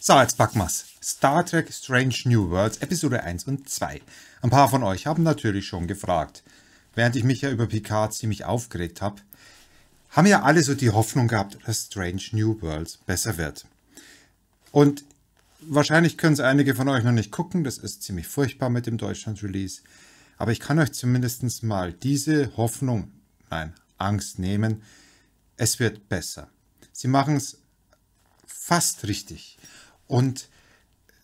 So, jetzt packen wir's. Star Trek Strange New Worlds Episode 1 und 2. Ein paar von euch haben natürlich schon gefragt. Während ich mich ja über Picard ziemlich aufgeregt habe, haben ja alle so die Hoffnung gehabt, dass Strange New Worlds besser wird. Und wahrscheinlich können es einige von euch noch nicht gucken, das ist ziemlich furchtbar mit dem Deutschland-Release. Aber ich kann euch zumindest mal diese Hoffnung, nein, Angst nehmen, es wird besser. Sie machen es fast richtig. Und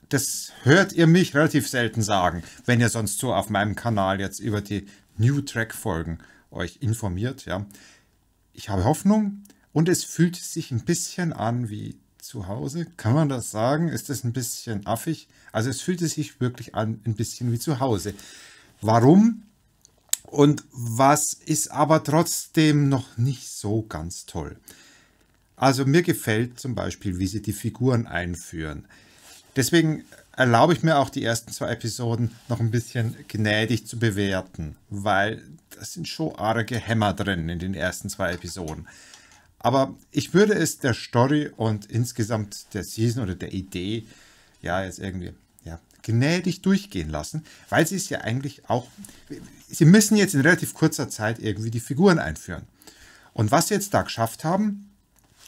das hört ihr mich relativ selten sagen, wenn ihr sonst so auf meinem Kanal jetzt über die New Track Folgen euch informiert. Ja. Ich habe Hoffnung und es fühlt sich ein bisschen an wie zu Hause. Kann man das sagen? Ist das ein bisschen affig? Also es fühlt sich wirklich an ein bisschen wie zu Hause. Warum? Und was ist aber trotzdem noch nicht so ganz toll? Also mir gefällt zum Beispiel, wie sie die Figuren einführen. Deswegen erlaube ich mir auch die ersten zwei Episoden noch ein bisschen gnädig zu bewerten, weil das sind schon arge Hämmer drin in den ersten zwei Episoden. Aber ich würde es der Story und insgesamt der Season oder der Idee ja jetzt irgendwie ja, gnädig durchgehen lassen, weil sie es ja eigentlich auch, sie müssen jetzt in relativ kurzer Zeit irgendwie die Figuren einführen. Und was sie jetzt da geschafft haben,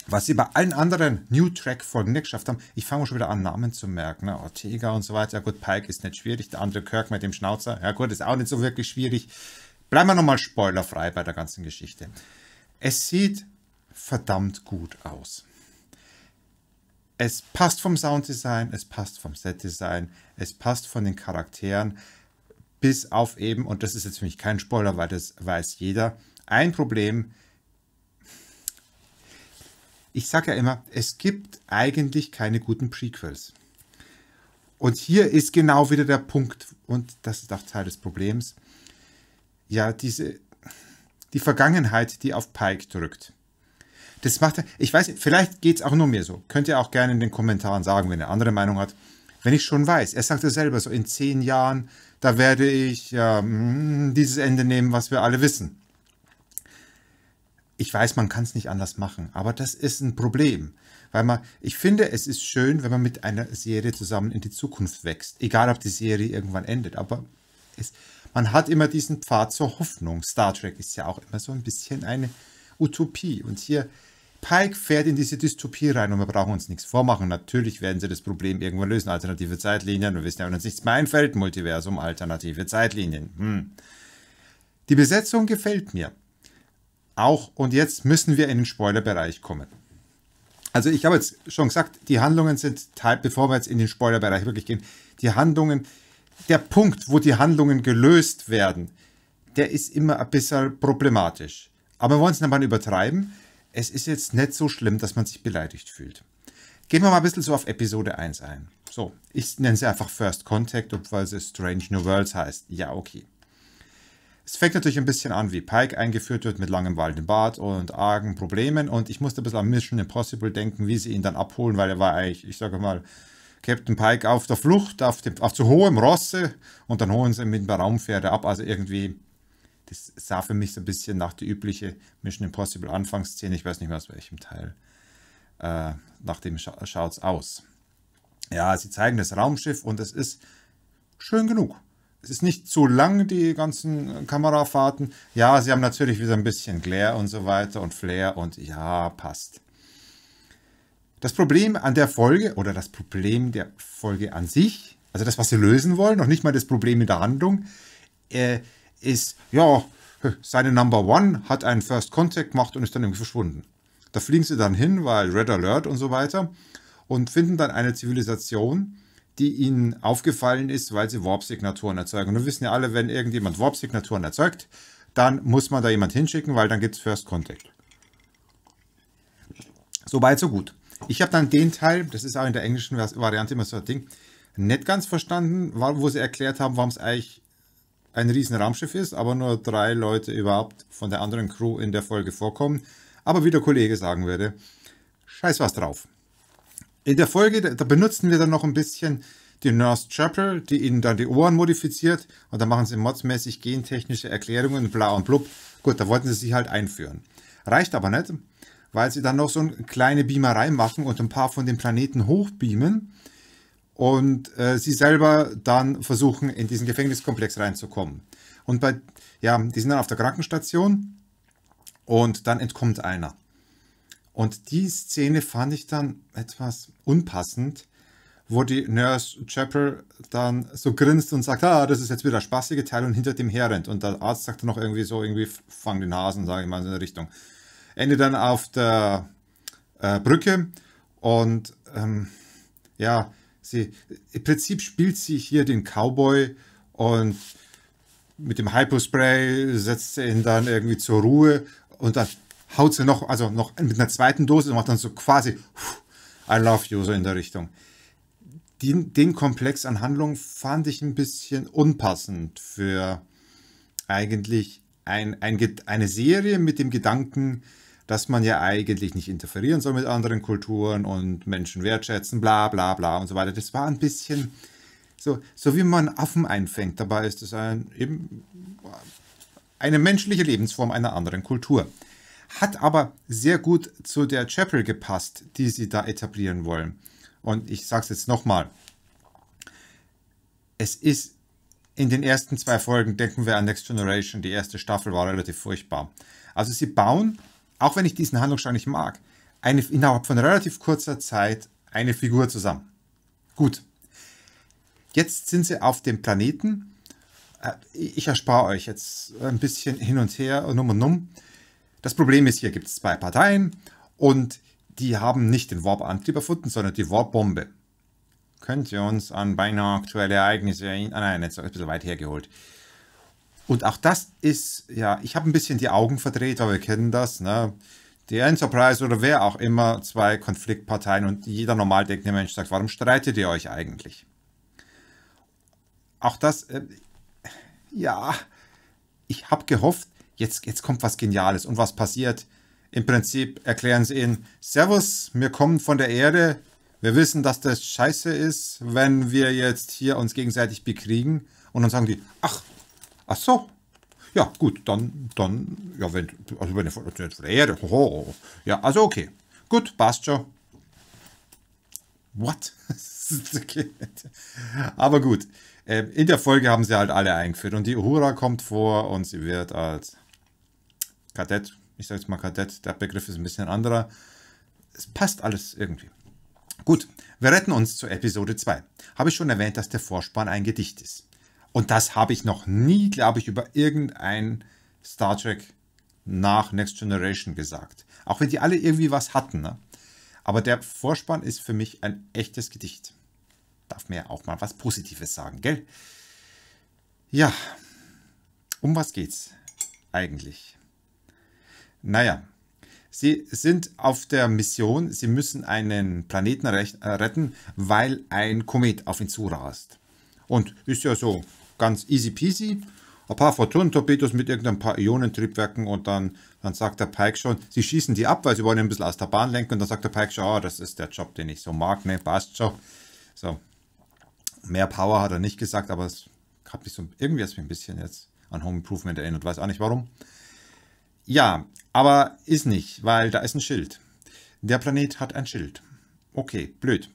was sie bei allen anderen New Track Folgen nicht geschafft haben. Ich fange schon wieder an, Namen zu merken. Ne? Ortega und so weiter. Ja gut, Pike ist nicht schwierig. Der andere Kirk mit dem Schnauzer. Ja gut, ist auch nicht so wirklich schwierig. Bleiben wir nochmal spoilerfrei bei der ganzen Geschichte. Es sieht verdammt gut aus. Es passt vom Sounddesign, es passt vom Setdesign, es passt von den Charakteren, bis auf eben, und das ist jetzt für mich kein Spoiler, weil das weiß jeder, ein Problem, ist, ich sage ja immer, es gibt eigentlich keine guten Prequels. Und hier ist genau wieder der Punkt, und das ist auch Teil des Problems, ja, diese, die Vergangenheit, die auf Pike drückt. Das macht er, ich weiß, vielleicht geht es auch nur mir so. Könnt ihr auch gerne in den Kommentaren sagen, wenn ihr andere Meinung habt. Wenn ich schon weiß, er sagt ja selber so, in zehn Jahren, da werde ich ja, mm, dieses Ende nehmen, was wir alle wissen ich weiß, man kann es nicht anders machen, aber das ist ein Problem. Weil man, ich finde, es ist schön, wenn man mit einer Serie zusammen in die Zukunft wächst. Egal, ob die Serie irgendwann endet, aber es, man hat immer diesen Pfad zur Hoffnung. Star Trek ist ja auch immer so ein bisschen eine Utopie. Und hier, Pike fährt in diese Dystopie rein und wir brauchen uns nichts vormachen. Natürlich werden sie das Problem irgendwann lösen. Alternative Zeitlinien, wir wissen ja, wenn uns nichts mehr einfällt, Multiversum, alternative Zeitlinien. Hm. Die Besetzung gefällt mir auch, und jetzt müssen wir in den Spoilerbereich kommen. Also ich habe jetzt schon gesagt, die Handlungen sind, Teil, bevor wir jetzt in den Spoilerbereich wirklich gehen, die Handlungen, der Punkt, wo die Handlungen gelöst werden, der ist immer ein bisschen problematisch. Aber wir wollen es nochmal übertreiben. Es ist jetzt nicht so schlimm, dass man sich beleidigt fühlt. Gehen wir mal ein bisschen so auf Episode 1 ein. So, ich nenne sie einfach First Contact, obwohl sie Strange New Worlds heißt. Ja, okay. Es fängt natürlich ein bisschen an, wie Pike eingeführt wird mit langem waldem Bart und argen Problemen. Und ich musste ein bisschen an Mission Impossible denken, wie sie ihn dann abholen, weil er war eigentlich, ich sage mal, Captain Pike auf der Flucht, auf, dem, auf zu hohem Rosse und dann holen sie ihn mit einer Raumpferde ab. Also irgendwie, das sah für mich so ein bisschen nach der übliche Mission Impossible Anfangsszene. Ich weiß nicht mehr aus welchem Teil. Äh, nach dem scha es aus. Ja, sie zeigen das Raumschiff und es ist schön genug es ist nicht zu lang, die ganzen äh, Kamerafahrten. Ja, sie haben natürlich wieder ein bisschen Glare und so weiter und Flair und ja, passt. Das Problem an der Folge oder das Problem der Folge an sich, also das, was sie lösen wollen, noch nicht mal das Problem in der Handlung, äh, ist, ja, seine Number One hat einen First Contact gemacht und ist dann irgendwie verschwunden. Da fliegen sie dann hin, weil Red Alert und so weiter und finden dann eine Zivilisation, die ihnen aufgefallen ist, weil sie Warp-Signaturen erzeugen. Und wir wissen ja alle, wenn irgendjemand Warp-Signaturen erzeugt, dann muss man da jemand hinschicken, weil dann gibt es First Contact. So weit, so gut. Ich habe dann den Teil, das ist auch in der englischen Variante immer so ein Ding, nicht ganz verstanden, wo sie erklärt haben, warum es eigentlich ein riesen Raumschiff ist, aber nur drei Leute überhaupt von der anderen Crew in der Folge vorkommen. Aber wie der Kollege sagen würde, scheiß was drauf. In der Folge, da benutzen wir dann noch ein bisschen die Nurse Chapel, die ihnen dann die Ohren modifiziert und da machen sie modsmäßig gentechnische Erklärungen, bla und blub. Gut, da wollten sie sich halt einführen. Reicht aber nicht, weil sie dann noch so eine kleine Beamerei machen und ein paar von den Planeten hochbeamen und äh, sie selber dann versuchen, in diesen Gefängniskomplex reinzukommen. Und bei, ja, die sind dann auf der Krankenstation und dann entkommt einer. Und die Szene fand ich dann etwas unpassend, wo die Nurse Chapel dann so grinst und sagt, ah, das ist jetzt wieder spaßige Teil und hinter dem herrennt. Und der Arzt sagt dann noch irgendwie so, irgendwie fang den Hasen, sage ich mal in so eine Richtung. Ende dann auf der äh, Brücke und ähm, ja, sie, im Prinzip spielt sie hier den Cowboy und mit dem Hypospray setzt sie ihn dann irgendwie zur Ruhe und dann haut sie noch, also noch mit einer zweiten Dose und macht dann so quasi I love you, so in der Richtung. Den, den Komplex an Handlungen fand ich ein bisschen unpassend für eigentlich ein, ein, eine Serie mit dem Gedanken, dass man ja eigentlich nicht interferieren soll mit anderen Kulturen und Menschen wertschätzen, bla bla bla und so weiter. Das war ein bisschen so, so wie man Affen einfängt. Dabei ist es ein, eben eine menschliche Lebensform einer anderen Kultur hat aber sehr gut zu der Chapel gepasst, die sie da etablieren wollen. Und ich sage es jetzt nochmal. Es ist in den ersten zwei Folgen, denken wir an Next Generation, die erste Staffel war relativ furchtbar. Also sie bauen, auch wenn ich diesen Handlungsstrang nicht mag, eine, innerhalb von relativ kurzer Zeit eine Figur zusammen. Gut. Jetzt sind sie auf dem Planeten. Äh, ich erspare euch jetzt ein bisschen hin und her, num und num. Das Problem ist, hier gibt es zwei Parteien und die haben nicht den Warp-Antrieb erfunden, sondern die Warp-Bombe. Könnt ihr uns an beinahe aktuelle Ereignisse erinnern? Ah, nein, jetzt ist ein bisschen weit hergeholt. Und auch das ist, ja, ich habe ein bisschen die Augen verdreht, aber wir kennen das, ne? Die Enterprise oder wer auch immer, zwei Konfliktparteien und jeder normal denkende Mensch sagt, warum streitet ihr euch eigentlich? Auch das, äh, ja, ich habe gehofft, jetzt, jetzt kommt was Geniales. Und was passiert? Im Prinzip erklären sie ihnen, Servus, wir kommen von der Erde. Wir wissen, dass das scheiße ist, wenn wir jetzt hier uns gegenseitig bekriegen. Und dann sagen die, ach, ach so. Ja, gut, dann, dann, ja, wenn, also wenn ihr von der Erde, hoho, ja, also okay. Gut, passt schon. What? Aber gut, ähm, in der Folge haben sie halt alle eingeführt und die Uhura kommt vor und sie wird als Kadett, ich sage jetzt mal Kadett, der Begriff ist ein bisschen anderer. Es passt alles irgendwie. Gut, wir retten uns zur Episode 2. Habe ich schon erwähnt, dass der Vorspann ein Gedicht ist. Und das habe ich noch nie, glaube ich, über irgendein Star Trek nach Next Generation gesagt. Auch wenn die alle irgendwie was hatten. Ne? Aber der Vorspann ist für mich ein echtes Gedicht. Darf mir ja auch mal was Positives sagen, gell? Ja, um was geht's eigentlich? Naja, sie sind auf der Mission, sie müssen einen Planeten äh, retten, weil ein Komet auf ihn zurast. Und ist ja so ganz easy peasy. Ein paar Fortunen-Torpedos mit irgendein paar Ionentriebwerken und dann, dann sagt der Pike schon, sie schießen die ab, weil sie wollen ein bisschen aus der Bahn lenken. Und dann sagt der Pike schon, oh, das ist der Job, den ich so mag, ne, passt schon. So, mehr Power hat er nicht gesagt, aber es hat mich so, irgendwie mich ein bisschen jetzt an Home Improvement erinnert, weiß auch nicht warum. Ja, aber ist nicht, weil da ist ein Schild. Der Planet hat ein Schild. Okay, blöd.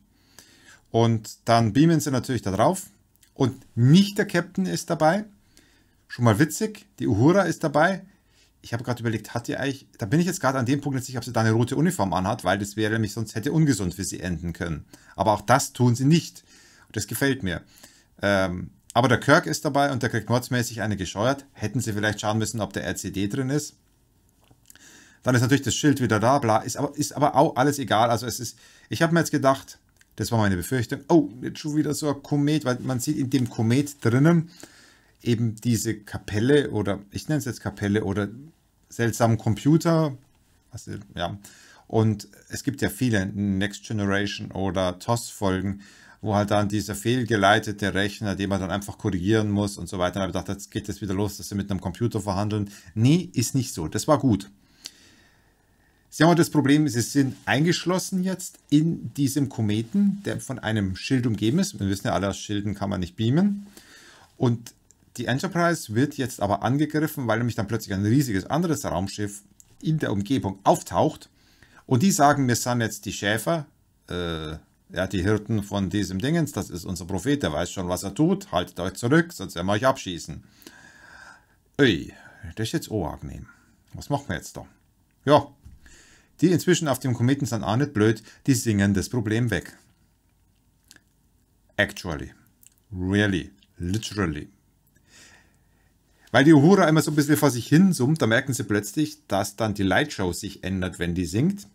Und dann beamen sie natürlich da drauf. Und nicht der Captain ist dabei. Schon mal witzig. Die Uhura ist dabei. Ich habe gerade überlegt, hat die eigentlich. Da bin ich jetzt gerade an dem Punkt nicht sicher, ob sie da eine rote Uniform anhat, weil das wäre nämlich sonst hätte ungesund für sie enden können. Aber auch das tun sie nicht. Und das gefällt mir. Ähm, aber der Kirk ist dabei und der kriegt mordsmäßig eine gescheuert. Hätten sie vielleicht schauen müssen, ob der RCD drin ist. Dann ist natürlich das Schild wieder da, bla, ist aber, ist aber auch alles egal. Also es ist, ich habe mir jetzt gedacht, das war meine Befürchtung, oh, jetzt schon wieder so ein Komet, weil man sieht in dem Komet drinnen eben diese Kapelle oder, ich nenne es jetzt Kapelle oder seltsamen Computer, also, ja, und es gibt ja viele Next Generation oder TOS-Folgen, wo halt dann dieser fehlgeleitete Rechner, den man dann einfach korrigieren muss und so weiter. Da habe ich gedacht, jetzt geht das wieder los, dass sie mit einem Computer verhandeln. Nee, ist nicht so. Das war gut. Sie haben das Problem, sie sind eingeschlossen jetzt in diesem Kometen, der von einem Schild umgeben ist. Wir wissen ja alle, aus Schilden kann man nicht beamen. Und die Enterprise wird jetzt aber angegriffen, weil nämlich dann plötzlich ein riesiges anderes Raumschiff in der Umgebung auftaucht. Und die sagen, wir sind jetzt die Schäfer, äh, ja, die Hirten von diesem Dingens, das ist unser Prophet, der weiß schon, was er tut, haltet euch zurück, sonst werden wir euch abschießen. Ui, das ist jetzt Ohrag nehmen. Was machen wir jetzt da? Ja, die inzwischen auf dem Kometen sind auch nicht blöd, die singen das Problem weg. Actually, really, literally. Weil die Uhura immer so ein bisschen vor sich hin summt, da merken sie plötzlich, dass dann die Lightshow sich ändert, wenn die singt.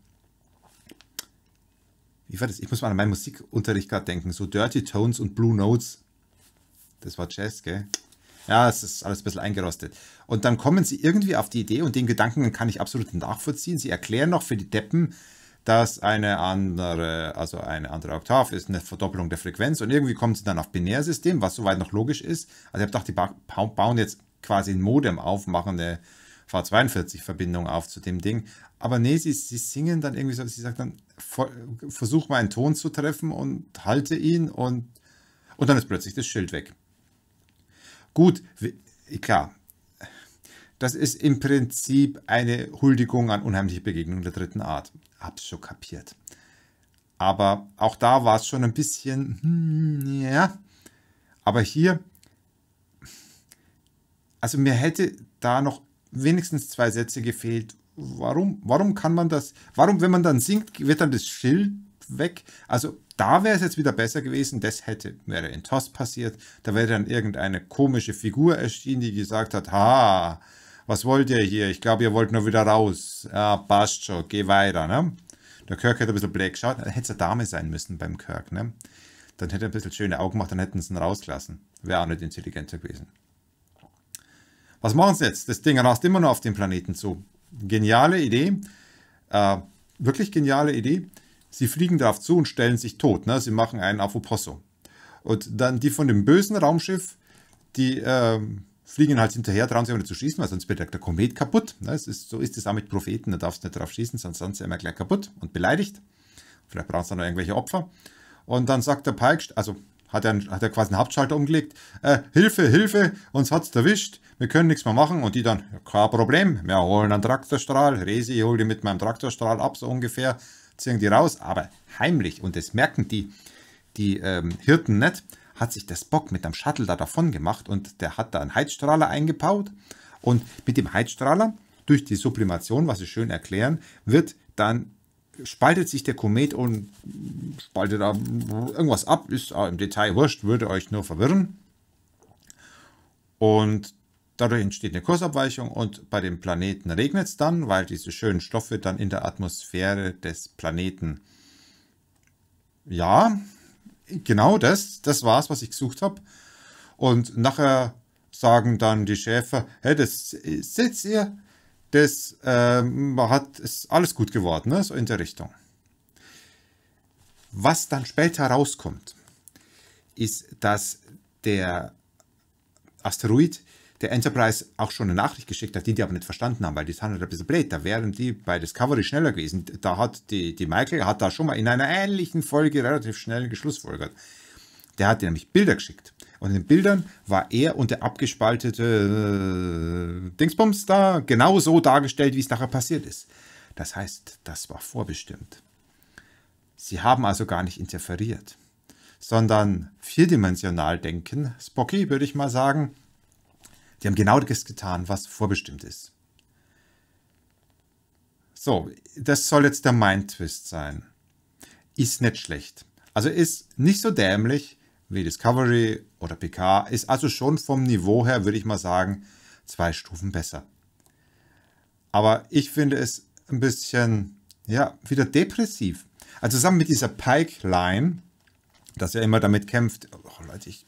Wie war das? Ich muss mal an meinen Musikunterricht gerade denken. So Dirty Tones und Blue Notes. Das war Jazz, gell? ja, es ist alles ein bisschen eingerostet. Und dann kommen sie irgendwie auf die Idee und den Gedanken kann ich absolut nachvollziehen. Sie erklären noch für die Deppen, dass eine andere, also eine andere Oktav ist eine Verdoppelung der Frequenz und irgendwie kommen sie dann auf Binärsystem, was soweit noch logisch ist. Also ich habe gedacht, die bauen jetzt quasi ein Modem auf, machen eine V42-Verbindung auf zu dem Ding. Aber nee, sie, sie singen dann irgendwie so, sie sagt dann, versuch mal einen Ton zu treffen und halte ihn und, und dann ist plötzlich das Schild weg. Gut, klar, das ist im Prinzip eine Huldigung an unheimliche Begegnungen der dritten Art. Hab's schon kapiert. Aber auch da war es schon ein bisschen, hm, ja. Aber hier, also mir hätte da noch wenigstens zwei Sätze gefehlt. Warum, warum kann man das, warum, wenn man dann singt, wird dann das Schild weg? Also da wäre es jetzt wieder besser gewesen, das hätte, wäre in TOS passiert. Da wäre dann irgendeine komische Figur erschienen, die gesagt hat, ha, was wollt ihr hier? Ich glaube, ihr wollt nur wieder raus. Ja, passt schon, geh weiter, ne? Der Kirk hätte ein bisschen black geschaut. Dann hätte es eine Dame sein müssen beim Kirk, ne? Dann hätte er ein bisschen schöne Augen gemacht, dann hätten sie ihn rausgelassen. Wäre auch nicht intelligenter gewesen. Was machen sie jetzt? Das Ding rast immer nur auf den Planeten zu. Geniale Idee. Äh, wirklich geniale Idee. Sie fliegen darauf zu und stellen sich tot. Ne? Sie machen einen auf Opossum. Und dann die von dem bösen Raumschiff, die äh, fliegen halt hinterher, trauen sich aber nicht zu schießen, weil sonst wird der Komet kaputt. Ne? Es ist, so ist es auch mit Propheten, da darfst du nicht drauf schießen, sonst sind sie immer gleich kaputt und beleidigt. Vielleicht brauchst du noch irgendwelche Opfer. Und dann sagt der Pike, also hat er, hat er quasi einen Hauptschalter umgelegt, äh, Hilfe, Hilfe, uns hat es erwischt, wir können nichts mehr machen. Und die dann, kein Problem, wir holen einen Traktorstrahl, Resi, hole die mit meinem Traktorstrahl ab, so ungefähr zwingen die raus, aber heimlich, und das merken die, die ähm, Hirten nicht, hat sich das Bock mit einem Shuttle da davon gemacht und der hat da einen Heizstrahler eingebaut und mit dem Heizstrahler, durch die Sublimation, was sie schön erklären, wird dann spaltet sich der Komet und spaltet da irgendwas ab, ist im Detail wurscht, würde euch nur verwirren. Und Dadurch entsteht eine Kursabweichung und bei dem Planeten regnet es dann, weil diese schönen Stoffe dann in der Atmosphäre des Planeten. Ja, genau das, das war es, was ich gesucht habe. Und nachher sagen dann die Schäfer, hey, das seht ihr, das ähm, hat, ist alles gut geworden, ne? so in der Richtung. Was dann später rauskommt, ist, dass der Asteroid der Enterprise auch schon eine Nachricht geschickt hat, die die aber nicht verstanden haben, weil die waren ein bisschen blöd. Da wären die bei Discovery schneller gewesen. Da hat die, die Michael hat da schon mal in einer ähnlichen Folge relativ schnell geschlussfolgert. Der hat nämlich Bilder geschickt. Und in den Bildern war er und der abgespaltete äh, Dingsbums da genau so dargestellt, wie es nachher passiert ist. Das heißt, das war vorbestimmt. Sie haben also gar nicht interferiert, sondern vierdimensional denken, Spocky würde ich mal sagen, die haben genau das getan, was vorbestimmt ist. So, das soll jetzt der Mind-Twist sein. Ist nicht schlecht. Also ist nicht so dämlich wie Discovery oder PK, ist also schon vom Niveau her, würde ich mal sagen, zwei Stufen besser. Aber ich finde es ein bisschen, ja, wieder depressiv. Also zusammen mit dieser Pike-Line, dass er immer damit kämpft. Oh, Leute, ich,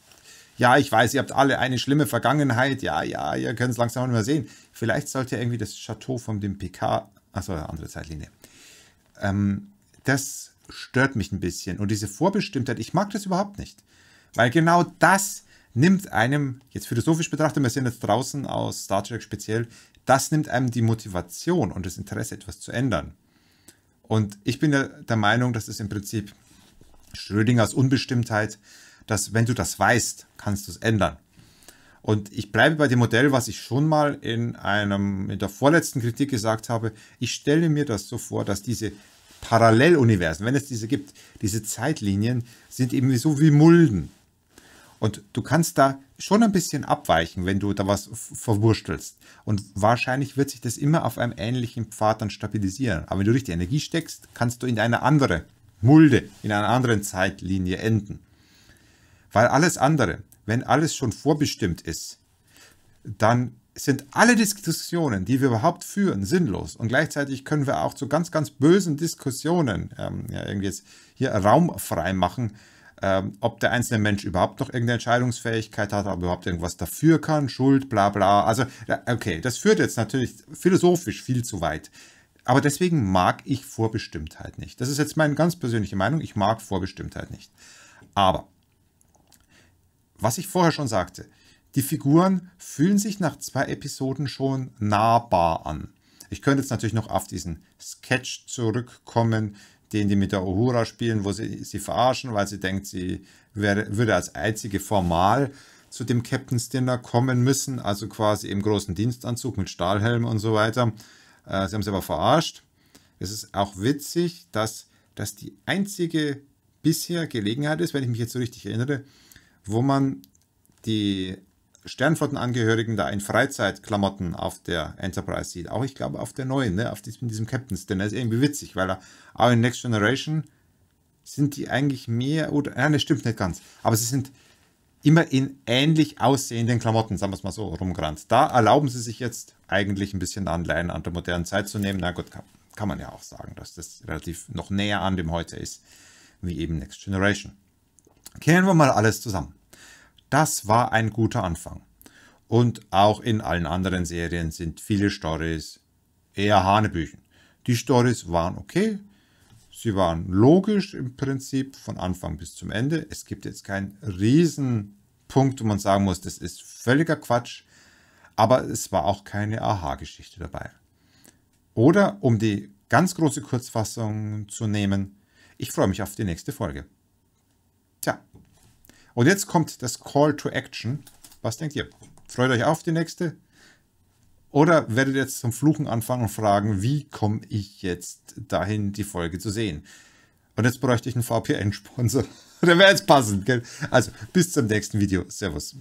ja, ich weiß, ihr habt alle eine schlimme Vergangenheit. Ja, ja, ihr könnt es langsam nicht mehr sehen. Vielleicht sollte er irgendwie das Chateau von dem PK, achso, andere Zeitlinie. Ähm, das stört mich ein bisschen. Und diese Vorbestimmtheit, ich mag das überhaupt nicht. Weil genau das nimmt einem, jetzt philosophisch betrachtet, wir sind jetzt draußen aus Star Trek speziell, das nimmt einem die Motivation und das Interesse, etwas zu ändern. Und ich bin der, der Meinung, dass es das im Prinzip Schrödingers Unbestimmtheit, dass wenn du das weißt, kannst du es ändern. Und ich bleibe bei dem Modell, was ich schon mal in einem in der vorletzten Kritik gesagt habe. Ich stelle mir das so vor, dass diese Paralleluniversen, wenn es diese gibt, diese Zeitlinien sind eben so wie Mulden. Und du kannst da schon ein bisschen abweichen, wenn du da was verwurstelst. Und wahrscheinlich wird sich das immer auf einem ähnlichen Pfad dann stabilisieren. Aber wenn du richtig Energie steckst, kannst du in eine andere Mulde in einer anderen Zeitlinie enden. Weil alles andere, wenn alles schon vorbestimmt ist, dann sind alle Diskussionen, die wir überhaupt führen, sinnlos. Und gleichzeitig können wir auch zu ganz, ganz bösen Diskussionen ähm, ja, irgendwie jetzt hier Raum frei machen, ähm, ob der einzelne Mensch überhaupt noch irgendeine Entscheidungsfähigkeit hat, ob er überhaupt irgendwas dafür kann, Schuld, bla bla. Also, okay, das führt jetzt natürlich philosophisch viel zu weit. Aber deswegen mag ich Vorbestimmtheit nicht. Das ist jetzt meine ganz persönliche Meinung. Ich mag Vorbestimmtheit nicht. Aber, was ich vorher schon sagte, die Figuren fühlen sich nach zwei Episoden schon nahbar an. Ich könnte jetzt natürlich noch auf diesen Sketch zurückkommen, den die mit der Uhura spielen, wo sie sie verarschen, weil sie denkt, sie wäre, würde als einzige formal zu dem Captain's Dinner kommen müssen, also quasi im großen Dienstanzug mit Stahlhelm und so weiter. Äh, sie haben es aber verarscht. Es ist auch witzig, dass das die einzige bisher Gelegenheit ist, wenn ich mich jetzt so richtig erinnere, wo man die Sternflottenangehörigen da in Freizeitklamotten auf der Enterprise sieht. Auch ich glaube auf der neuen, ne? auf diesem, diesem Captain's Dinner. Ist irgendwie witzig, weil er auch in Next Generation sind die eigentlich mehr oder. Nein, das stimmt nicht ganz. Aber sie sind immer in ähnlich aussehenden Klamotten, sagen wir es mal so, rumgerannt. Da erlauben sie sich jetzt eigentlich ein bisschen Anleihen an der modernen Zeit zu nehmen. Na gut, kann, kann man ja auch sagen, dass das relativ noch näher an dem heute ist, wie eben Next Generation. Kehren wir mal alles zusammen. Das war ein guter Anfang. Und auch in allen anderen Serien sind viele Stories eher Hanebüchen. Die Stories waren okay, Sie waren logisch im Prinzip von Anfang bis zum Ende. Es gibt jetzt keinen Riesenpunkt, wo man sagen muss, das ist völliger Quatsch. Aber es war auch keine Aha-Geschichte dabei. Oder um die ganz große Kurzfassung zu nehmen, ich freue mich auf die nächste Folge. Tja, und jetzt kommt das Call to Action. Was denkt ihr? Freut euch auf die nächste? Oder werdet jetzt zum Fluchen anfangen und fragen, wie komme ich jetzt dahin, die Folge zu sehen? Und jetzt bräuchte ich einen VPN-Sponsor. Der wäre jetzt passend. Gell? Also, bis zum nächsten Video. Servus.